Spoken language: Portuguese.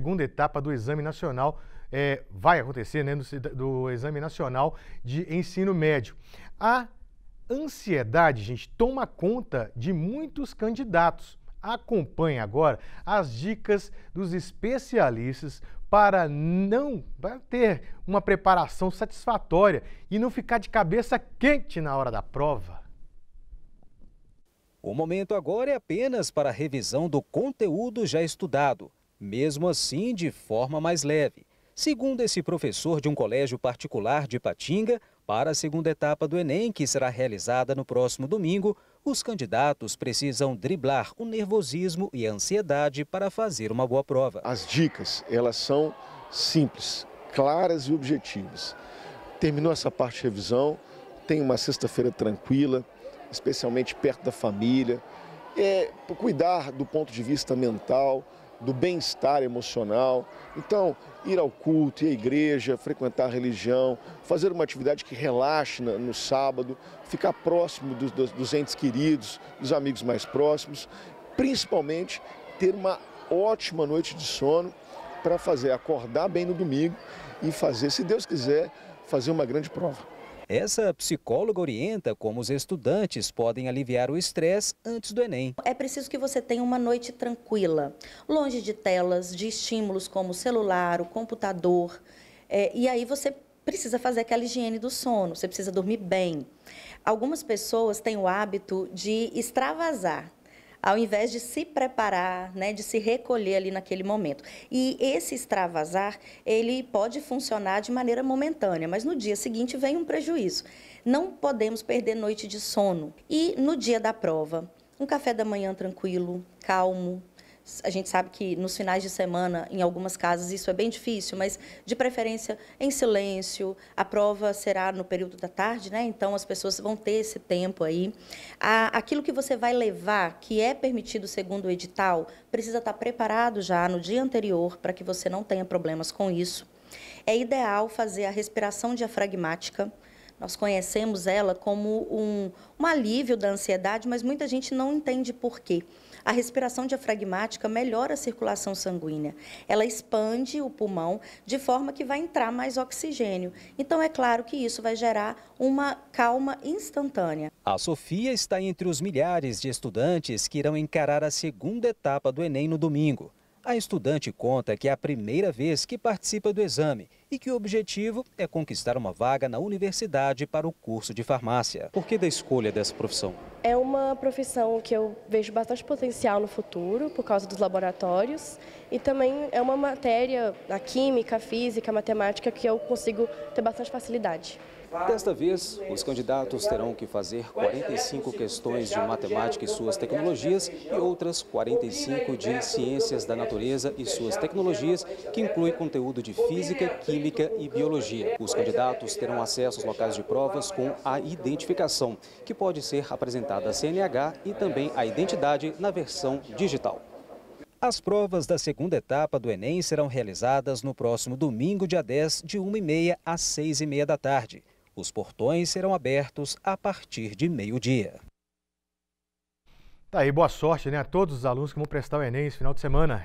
segunda etapa do Exame Nacional é, vai acontecer, né, do, do, Exame Nacional de Ensino Médio. A ansiedade, gente, toma conta de muitos candidatos. Acompanhe agora as dicas dos especialistas para não para ter uma preparação satisfatória e não ficar de cabeça quente na hora da prova. O momento agora é apenas para a revisão do conteúdo já estudado mesmo assim de forma mais leve. Segundo esse professor de um colégio particular de Patinga, para a segunda etapa do Enem, que será realizada no próximo domingo, os candidatos precisam driblar o nervosismo e a ansiedade para fazer uma boa prova. As dicas, elas são simples, claras e objetivas. Terminou essa parte de revisão, tem uma sexta-feira tranquila, especialmente perto da família, é, cuidar do ponto de vista mental, do bem-estar emocional. Então, ir ao culto, ir à igreja, frequentar a religião, fazer uma atividade que relaxe no sábado, ficar próximo dos, dos, dos entes queridos, dos amigos mais próximos, principalmente ter uma ótima noite de sono para fazer acordar bem no domingo e fazer, se Deus quiser, fazer uma grande prova. Essa psicóloga orienta como os estudantes podem aliviar o estresse antes do Enem. É preciso que você tenha uma noite tranquila, longe de telas, de estímulos como o celular, o computador. É, e aí você precisa fazer aquela higiene do sono, você precisa dormir bem. Algumas pessoas têm o hábito de extravasar ao invés de se preparar, né, de se recolher ali naquele momento. E esse extravasar, ele pode funcionar de maneira momentânea, mas no dia seguinte vem um prejuízo. Não podemos perder noite de sono. E no dia da prova, um café da manhã tranquilo, calmo, a gente sabe que nos finais de semana, em algumas casas, isso é bem difícil, mas de preferência em silêncio. A prova será no período da tarde, né? Então as pessoas vão ter esse tempo aí. aquilo que você vai levar, que é permitido segundo o edital, precisa estar preparado já no dia anterior para que você não tenha problemas com isso. É ideal fazer a respiração diafragmática. Nós conhecemos ela como um, um alívio da ansiedade, mas muita gente não entende por quê a respiração diafragmática melhora a circulação sanguínea. Ela expande o pulmão de forma que vai entrar mais oxigênio. Então, é claro que isso vai gerar uma calma instantânea. A Sofia está entre os milhares de estudantes que irão encarar a segunda etapa do Enem no domingo. A estudante conta que é a primeira vez que participa do exame e que o objetivo é conquistar uma vaga na universidade para o curso de farmácia. Por que da escolha dessa profissão? É uma profissão que eu vejo bastante potencial no futuro, por causa dos laboratórios, e também é uma matéria, a química, a física, a matemática, que eu consigo ter bastante facilidade. Desta vez, os candidatos terão que fazer 45 questões de matemática e suas tecnologias e outras 45 de ciências da natureza e suas tecnologias, que inclui conteúdo de física, química, Química e Biologia. Os candidatos terão acesso aos locais de provas com a identificação, que pode ser apresentada a CNH e também a identidade na versão digital. As provas da segunda etapa do Enem serão realizadas no próximo domingo, dia 10, de 1h30 às 6h30 da tarde. Os portões serão abertos a partir de meio-dia. Tá aí, boa sorte né, a todos os alunos que vão prestar o Enem esse final de semana.